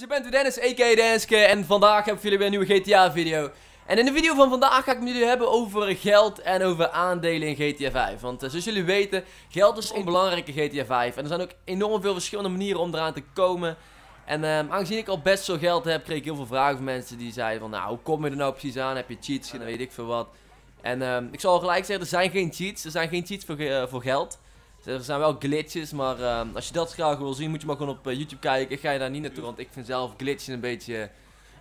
je bent weer Dennis, a.k.a. Denniske en vandaag heb ik jullie weer een nieuwe GTA video. En in de video van vandaag ga ik met jullie hebben over geld en over aandelen in GTA 5. Want eh, zoals jullie weten, geld is een in GTA 5. En er zijn ook enorm veel verschillende manieren om eraan te komen. En ehm, aangezien ik al best veel geld heb, kreeg ik heel veel vragen van mensen die zeiden van... Nou, hoe kom je er nou precies aan? Heb je cheats? En nou, weet ik veel wat. En ehm, ik zal gelijk zeggen, er zijn geen cheats. Er zijn geen cheats voor, eh, voor geld. Er zijn wel glitches, maar ehm, als je dat graag wil zien, moet je maar gewoon op eh, YouTube kijken. Ik ga je daar niet naartoe, want ik vind zelf glitchen een beetje,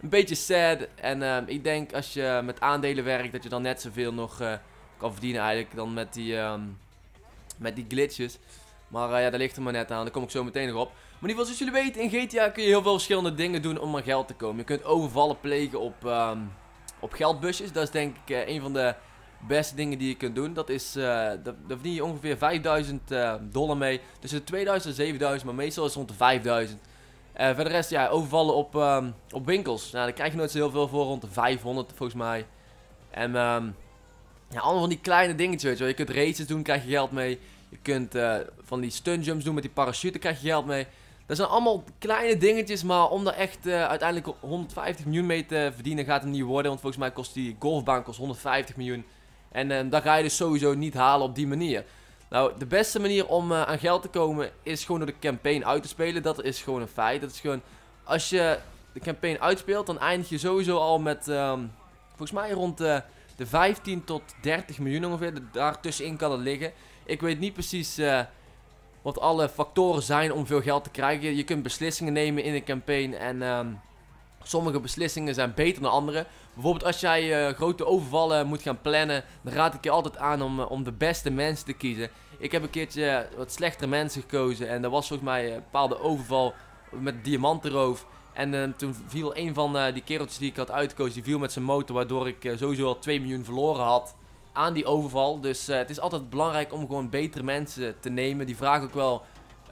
een beetje sad. En ehm, ik denk als je met aandelen werkt, dat je dan net zoveel nog eh, kan verdienen eigenlijk dan met die, um, met die glitches. Maar eh, ja, daar ligt er maar net aan. Daar kom ik zo meteen nog op. Maar in ieder geval, zoals jullie weten, in GTA kun je heel veel verschillende dingen doen om aan geld te komen. Je kunt overvallen plegen op, op geldbusjes. Dat is denk ik een van de beste dingen die je kunt doen. Dat is, uh, daar, verdien je ongeveer 5000 eh, dollar mee. Tussen 2000 en 7000, maar meestal is het rond de 5000. Uh, eh, verder rest, ja, overvallen op, ehm, op winkels. Nou, daar krijg je nooit zo heel veel voor, rond de 500 volgens mij. En ehm, ja, allemaal van die kleine dingetjes, weet je wel. Je kunt races doen, krijg je geld mee. Je kunt van die jumps doen met die parachute, krijg je geld mee. Dat zijn allemaal kleine dingetjes, maar om daar echt uiteindelijk 150 miljoen mee te verdienen gaat het niet worden. Want volgens mij kost die golfbaan kost 150 miljoen. En eh, dat ga je dus sowieso niet halen op die manier. Nou, de beste manier om eh, aan geld te komen is gewoon door de campaign uit te spelen. Dat is gewoon een feit. Dat is gewoon, als je de campaign uitspeelt, dan eindig je sowieso al met, ehm, volgens mij rond de 15 tot 30 miljoen ongeveer. Daar tussenin kan het liggen. Ik weet niet precies eh, wat alle factoren zijn om veel geld te krijgen. Je kunt beslissingen nemen in de campaign en... Ehm, Sommige beslissingen zijn beter dan andere. Bijvoorbeeld als jij eh, grote overvallen moet gaan plannen, dan raad ik je altijd aan om, eh, om de beste mensen te kiezen. Ik heb een keertje eh, wat slechtere mensen gekozen en dat was volgens mij een bepaalde overval met diamantenroof. En toen viel een van die kereltjes die ik had uitgekozen, die viel met zijn motor, waardoor ik sowieso al 2 miljoen verloren had aan die overval. Dus het is altijd belangrijk om gewoon betere mensen te nemen. Die vragen ook wel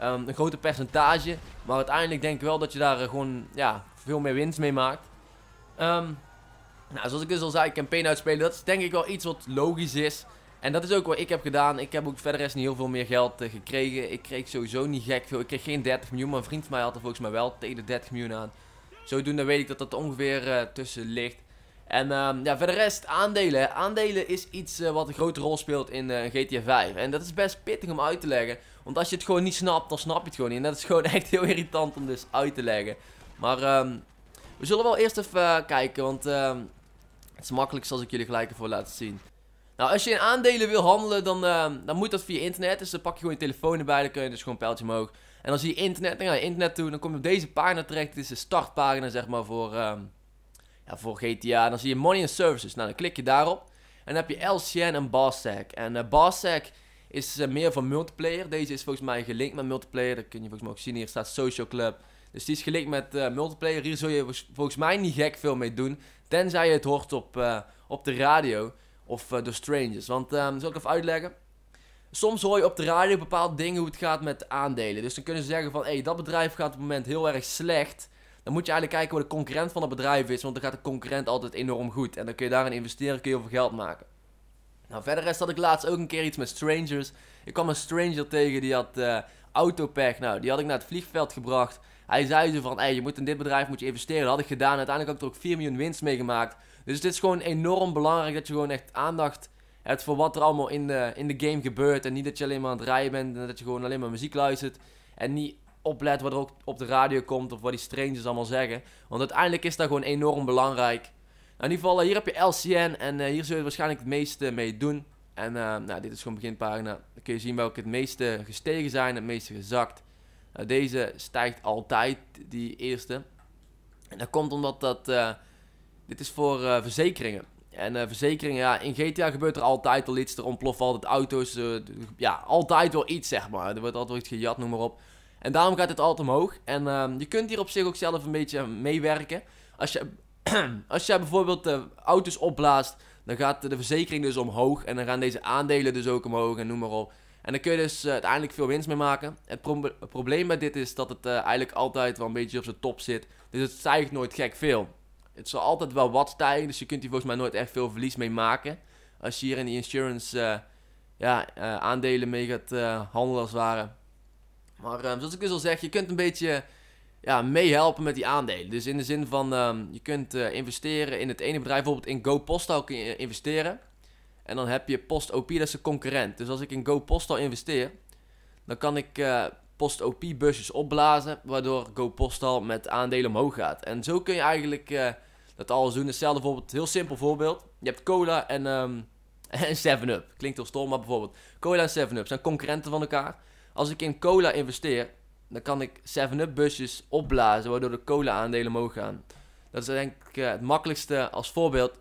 Ehm, een grote percentage. Maar uiteindelijk denk ik wel dat je daar eh, gewoon ja, veel meer winst mee maakt. Ehm, nou, zoals ik dus al zei, campaign uitspelen, dat is denk ik wel iets wat logisch is. En dat is ook wat ik heb gedaan. Ik heb ook verder niet heel veel meer geld eh, gekregen. Ik kreeg sowieso niet gek veel. Ik kreeg geen 30 miljoen, maar een vriend van mij had er volgens mij wel tegen de 30 miljoen aan. Zodoende weet ik dat dat ongeveer eh, tussen ligt. En ehm ja, verder rest, aandelen. Aandelen is iets eh, wat een grote rol speelt in eh, GTA 5. En dat is best pittig om uit te leggen. Want als je het gewoon niet snapt, dan snap je het gewoon niet. En dat is gewoon echt heel irritant om dus uit te leggen. Maar um, we zullen wel eerst even eh, kijken, want ehm het is makkelijk zoals ik jullie gelijk ervoor laat zien. Nou, als je in aandelen wil handelen, dan, ehm, dan moet dat via internet. Dus dan pak je gewoon je telefoon erbij, dan kun je dus gewoon een pijltje omhoog. En als zie je internet, dan ga je internet toe, dan kom je op deze pagina terecht. Dit is de startpagina, zeg maar, voor... Ehm, voor GTA. Dan zie je Money and Services. Nou, dan klik je daarop. En dan heb je LCN en Barstack. En uh, is eh, meer van multiplayer. Deze is volgens mij gelinkt met multiplayer. Dat kun je volgens mij ook zien. Hier staat Social Club. Dus die is gelinkt met eh, multiplayer. Hier zul je volgens mij niet gek veel mee doen. Tenzij je het hoort op, op de radio of door strangers. Want, ehm, zal ik even uitleggen? Soms hoor je op de radio bepaalde dingen hoe het gaat met aandelen. Dus dan kunnen ze zeggen van, hé, hey, dat bedrijf gaat op het moment heel erg slecht dan moet je eigenlijk kijken wat de concurrent van het bedrijf is. Want dan gaat de concurrent altijd enorm goed. En dan kun je daarin investeren, kun je heel veel geld maken. Nou, verder is dat ik laatst ook een keer iets met strangers. Ik kwam een stranger tegen die had uh, autopech. Nou, die had ik naar het vliegveld gebracht. Hij zei ze van, hey, je moet in dit bedrijf moet je investeren. Dat had ik gedaan. Uiteindelijk heb ik er ook 4 miljoen winst mee gemaakt. Dus dit is gewoon enorm belangrijk dat je gewoon echt aandacht hebt voor wat er allemaal in de, in de game gebeurt. En niet dat je alleen maar aan het rijden bent en dat je gewoon alleen maar muziek luistert. En niet oplet wat er ook op de radio komt of wat die strangers allemaal zeggen. Want uiteindelijk is dat gewoon enorm belangrijk. Nou, in ieder geval, eh, hier heb je LCN en eh, hier zul je waarschijnlijk het meeste mee doen. En eh, nou, dit is gewoon beginpagina. Dan kun je zien welke het meeste gestegen zijn, het meeste gezakt. Nou, deze stijgt altijd, die eerste. En dat komt omdat dat, dit is voor verzekeringen. En verzekeringen, ja, in GTA gebeurt er altijd al iets. Er ontploffen altijd auto's. ja, altijd wel iets, zeg maar. Er wordt altijd wel iets gejat, noem maar op. En daarom gaat het altijd omhoog. En ehm, je kunt hier op zich ook zelf een beetje meewerken. Als je, als je bijvoorbeeld de eh, auto's opblaast, dan gaat de verzekering dus omhoog. En dan gaan deze aandelen dus ook omhoog en noem maar op. En dan kun je dus eh, uiteindelijk veel winst mee maken. Het, probleem bij dit is dat het eh, eigenlijk altijd wel een beetje op zijn top zit. Dus het stijgt nooit gek veel. Het zal altijd wel wat stijgen, dus je kunt hier volgens mij nooit echt veel verlies mee maken. Als je hier in die insurance ja, aandelen mee gaat handelen als het ware. Maar ehm, zoals ik dus al zeg, je kunt een beetje ja, meehelpen met die aandelen. Dus in de zin van, ehm, je kunt eh, investeren in het ene bedrijf. Bijvoorbeeld in GoPostal kun je investeren. En dan heb je Post dat is een concurrent. Dus als ik in GoPostal investeer, dan kan ik uh, eh, Post busjes opblazen. Waardoor GoPostal met aandelen omhoog gaat. En zo kun je eigenlijk uh, dat alles doen. Hetzelfde bijvoorbeeld, heel simpel voorbeeld. Je hebt cola en, um, en 7-Up. Klinkt heel stom, maar bijvoorbeeld cola en 7-Up zijn concurrenten van elkaar. Als ik in cola investeer, dan kan ik 7-up busjes opblazen, waardoor de cola aandelen omhoog gaan. Dat is denk ik eh, het makkelijkste als voorbeeld.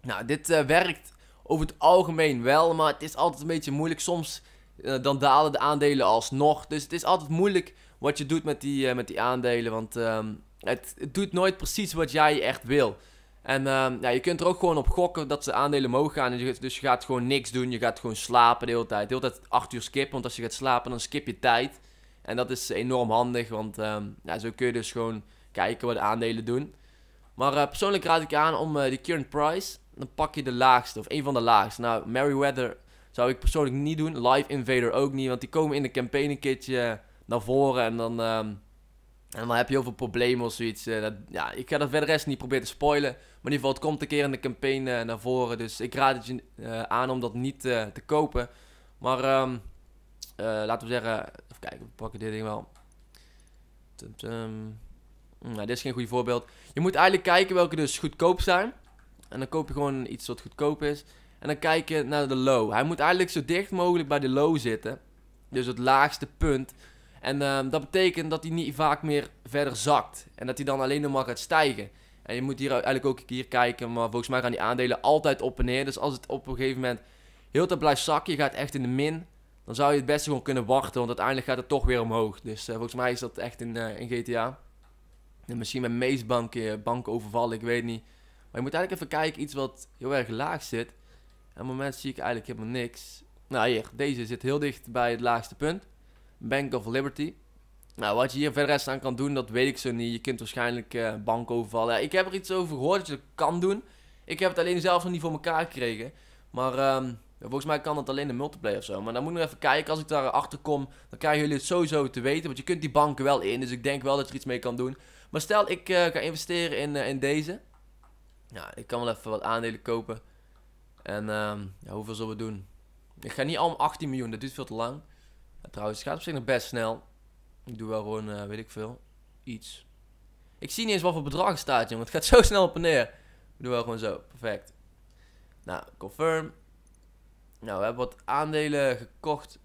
Nou, dit eh, werkt over het algemeen wel, maar het is altijd een beetje moeilijk. Soms eh, dan dalen de aandelen alsnog. Dus het is altijd moeilijk wat je doet met die, met die aandelen, want ehm, het, het doet nooit precies wat jij echt wil. En ehm, ja, je kunt er ook gewoon op gokken dat ze aandelen omhoog gaan. dus je gaat gewoon niks doen. Je gaat gewoon slapen de hele tijd. De hele tijd 8 uur skippen. Want als je gaat slapen, dan skip je tijd. En dat is enorm handig. Want ehm, ja, zo kun je dus gewoon kijken wat de aandelen doen. Maar eh, persoonlijk raad ik aan om eh, de current price. Dan pak je de laagste. Of een van de laagste. Nou, Merryweather zou ik persoonlijk niet doen. Live Invader ook niet. Want die komen in de campaign kitje naar voren. En dan ehm, en dan heb je heel veel problemen of zoiets. Eh, dat, ja, ik ga dat verder rest niet proberen te spoilen. Maar in ieder geval, het komt een keer in de campaign eh, naar voren. Dus ik raad het je eh, aan om dat niet te kopen. Maar ehm, laten we zeggen... Even kijken, we pakken dit ding wel. Mm, nou, dit is geen goed voorbeeld. Je moet eigenlijk kijken welke dus goedkoop zijn. En dan koop je gewoon iets wat goedkoop is. En dan kijk je naar de low. Hij moet eigenlijk zo dicht mogelijk bij de low zitten. Dus het laagste punt en ehm, dat betekent dat hij niet vaak meer verder zakt. En dat hij dan alleen nog maar gaat stijgen. En je moet hier eigenlijk ook hier kijken, maar volgens mij gaan die aandelen altijd op en neer. Dus als het op een gegeven moment heel te blijft zakken, je gaat echt in de min, dan zou je het beste gewoon kunnen wachten, want uiteindelijk gaat het toch weer omhoog. Dus eh, volgens mij is dat echt in, in GTA. misschien met meest eh, banken, overvallen, ik weet niet. Maar je moet eigenlijk even kijken, iets wat heel erg laag zit. En op het moment zie ik eigenlijk helemaal niks. Nou hier, deze zit heel dicht bij het laagste punt. Bank of Liberty. Nou, wat je hier verder aan kan doen, dat weet ik zo niet. Je kunt waarschijnlijk uh, eh, bank overvallen. ik heb er iets over gehoord dat je dat kan doen. Ik heb het alleen zelf nog niet voor elkaar gekregen. Maar ehm, volgens mij kan dat alleen in multiplayer of zo. Maar dan moet ik nog even kijken. Als ik daar achter kom, dan krijgen jullie het sowieso te weten. Want je kunt die banken wel in. Dus ik denk wel dat je er iets mee kan doen. Maar stel, ik eh, ga investeren in, eh, in deze. Nou, ik kan wel even wat aandelen kopen. En ehm, ja, hoeveel zullen we doen? Ik ga niet al 18 miljoen, dat duurt veel te lang trouwens, het gaat op zich nog best snel. Ik doe wel gewoon, eh, weet ik veel, iets. Ik zie niet eens wat voor bedrag staat, jongen. Het gaat zo snel op en neer. Ik doe wel gewoon zo. Perfect. Nou, confirm. Nou, we hebben wat aandelen gekocht.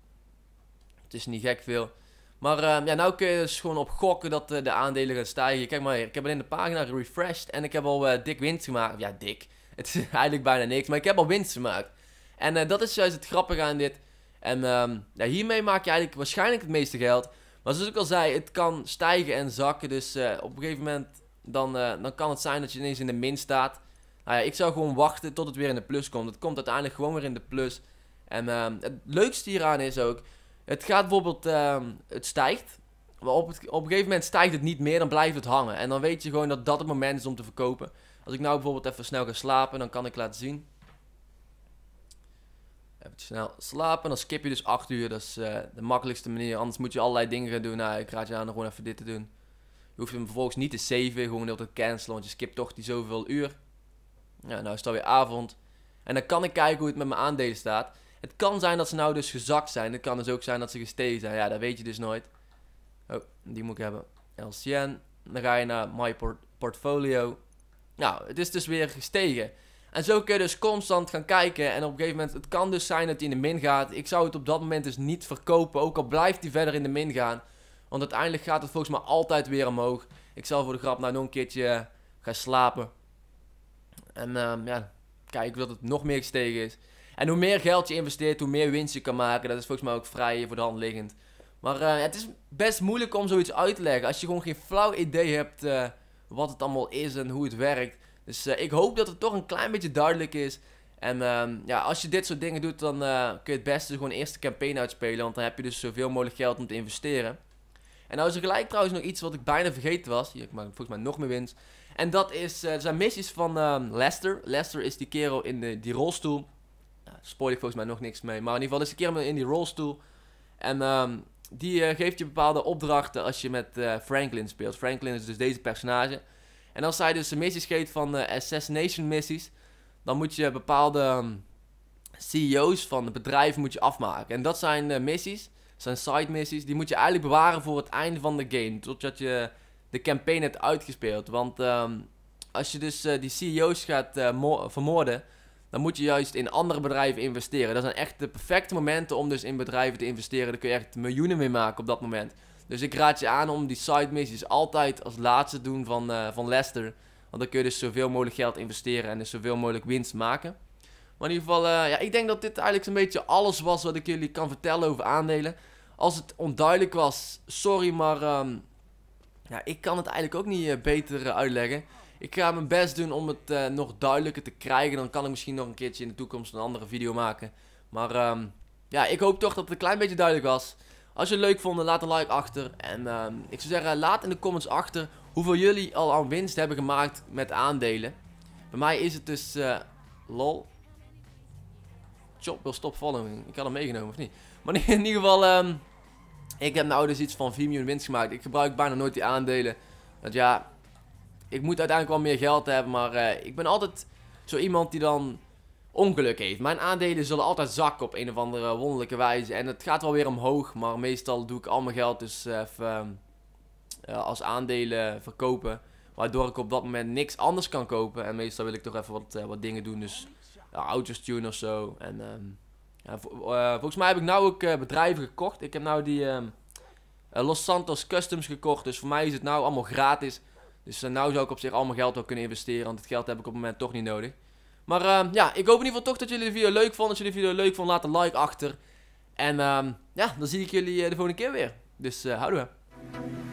Het is niet gek veel. Maar uh, ja, nou kun je dus gewoon op gokken dat eh, de aandelen gaan stijgen. Kijk maar ik heb alleen de pagina refreshed en ik heb al dik winst gemaakt. Ja, dik. Het is eigenlijk bijna niks, maar ik heb al winst gemaakt. En dat is juist het grappige aan dit. En ehm, ja, hiermee maak je eigenlijk waarschijnlijk het meeste geld. Maar zoals ik al zei, het kan stijgen en zakken. Dus eh, op een gegeven moment dan, eh, dan kan het zijn dat je ineens in de min staat. Nou ja, ik zou gewoon wachten tot het weer in de plus komt. Het komt uiteindelijk gewoon weer in de plus. En ehm, het leukste hieraan is ook, het gaat bijvoorbeeld, ehm, het stijgt. Maar op, op een gegeven moment stijgt het niet meer, dan blijft het hangen. En dan weet je gewoon dat dat het moment is om te verkopen. Als ik nou bijvoorbeeld even snel ga slapen, dan kan ik laten zien. Even snel slapen, dan skip je dus 8 uur. Dat is eh, de makkelijkste manier. Anders moet je allerlei dingen gaan doen. Nou, ik raad je aan om gewoon even dit te doen. Je hoeft hem vervolgens niet te saven, gewoon heel te cancelen, want je skipt toch die zoveel uur. Ja, nou is het weer avond. En dan kan ik kijken hoe het met mijn aandelen staat. Het kan zijn dat ze nou dus gezakt zijn. Het kan dus ook zijn dat ze gestegen zijn. Ja, dat weet je dus nooit. Oh, die moet ik hebben. LCN. Dan ga je naar My Portfolio. Nou, het is dus weer gestegen. En zo kun je dus constant gaan kijken. En op een gegeven moment, het kan dus zijn dat hij in de min gaat. Ik zou het op dat moment dus niet verkopen. Ook al blijft hij verder in de min gaan. Want uiteindelijk gaat het volgens mij altijd weer omhoog. Ik zal voor de grap nou nog een keertje eh, gaan slapen. En ehm, ja, kijken dat het nog meer gestegen is. En hoe meer geld je investeert, hoe meer winst je kan maken. Dat is volgens mij ook vrij voor de hand liggend. Maar eh, het is best moeilijk om zoiets uit te leggen. Als je gewoon geen flauw idee hebt eh, wat het allemaal is en hoe het werkt. Dus eh, ik hoop dat het toch een klein beetje duidelijk is. En ehm, ja, als je dit soort dingen doet, dan eh, kun je het beste gewoon eerst de campaign uitspelen. Want dan heb je dus zoveel mogelijk geld om te investeren. En nou is er gelijk trouwens nog iets wat ik bijna vergeten was. Hier, ik volgens mij nog meer winst. En dat is, uh, zijn missies van ehm, Lester. Lester is die kerel in de, die rolstoel. Ja, spoil ik volgens mij nog niks mee. Maar in ieder geval is een kerel in die rolstoel. En ehm, die geeft je bepaalde opdrachten als je met Franklin speelt. Franklin is dus deze personage. En als zij dus missies geeft van de assassination missies, dan moet je bepaalde ehm, CEO's van de bedrijven moet je afmaken. En dat zijn eh, missies, zijn side missies, die moet je eigenlijk bewaren voor het einde van de game. Totdat je de campaign hebt uitgespeeld. Want ehm, als je dus eh, die CEO's gaat eh, vermoorden, dan moet je juist in andere bedrijven investeren. Dat zijn echt de perfecte momenten om dus in bedrijven te investeren. Daar kun je echt miljoenen mee maken op dat moment. Dus ik raad je aan om die side missies altijd als laatste doen van, uh, van Leicester. Want dan kun je dus zoveel mogelijk geld investeren en dus zoveel mogelijk winst maken. Maar in ieder geval, eh, ja, ik denk dat dit eigenlijk een beetje alles was wat ik jullie kan vertellen over aandelen. Als het onduidelijk was, sorry, maar ehm, ja, ik kan het eigenlijk ook niet eh, beter uitleggen. Ik ga mijn best doen om het nog duidelijker te krijgen. Dan kan ik misschien nog een keertje in de toekomst een andere video maken. Maar ehm, ja, ik hoop toch dat het een klein beetje duidelijk was. Als je het leuk vond, laat een like achter. En ehm, ik zou zeggen, laat in de comments achter hoeveel jullie al aan winst hebben gemaakt met aandelen. Bij mij is het dus... Eh, lol. Chop wil stop following. Ik had hem meegenomen, of niet? Maar in ieder geval... Ehm, ik heb nou dus iets van 4 miljoen winst gemaakt. Ik gebruik bijna nooit die aandelen. Want ja, ik moet uiteindelijk wel meer geld hebben. Maar eh, ik ben altijd zo iemand die dan ongeluk heeft. Mijn aandelen zullen altijd zakken op een of andere wonderlijke wijze. En het gaat wel weer omhoog, maar meestal doe ik al mijn geld dus eh, even ehm, eh, als aandelen verkopen. Waardoor ik op dat moment niks anders kan kopen. En meestal wil ik toch even wat, eh, wat dingen doen. Dus auto's tunen of zo. En ehm, volgens mij heb ik nou ook bedrijven gekocht. Ik heb nou die ehm, Los Santos Customs gekocht. Dus voor mij is het nou allemaal gratis. Dus nou zou ik op zich al mijn geld wel kunnen investeren. Want het geld heb ik op het moment toch niet nodig. Maar ehm, ja, ik hoop in ieder geval toch dat jullie de video leuk vonden. Als jullie de video leuk vonden, laat een like achter. En ehm, ja, dan zie ik jullie eh, de volgende keer weer. Dus eh, houden we.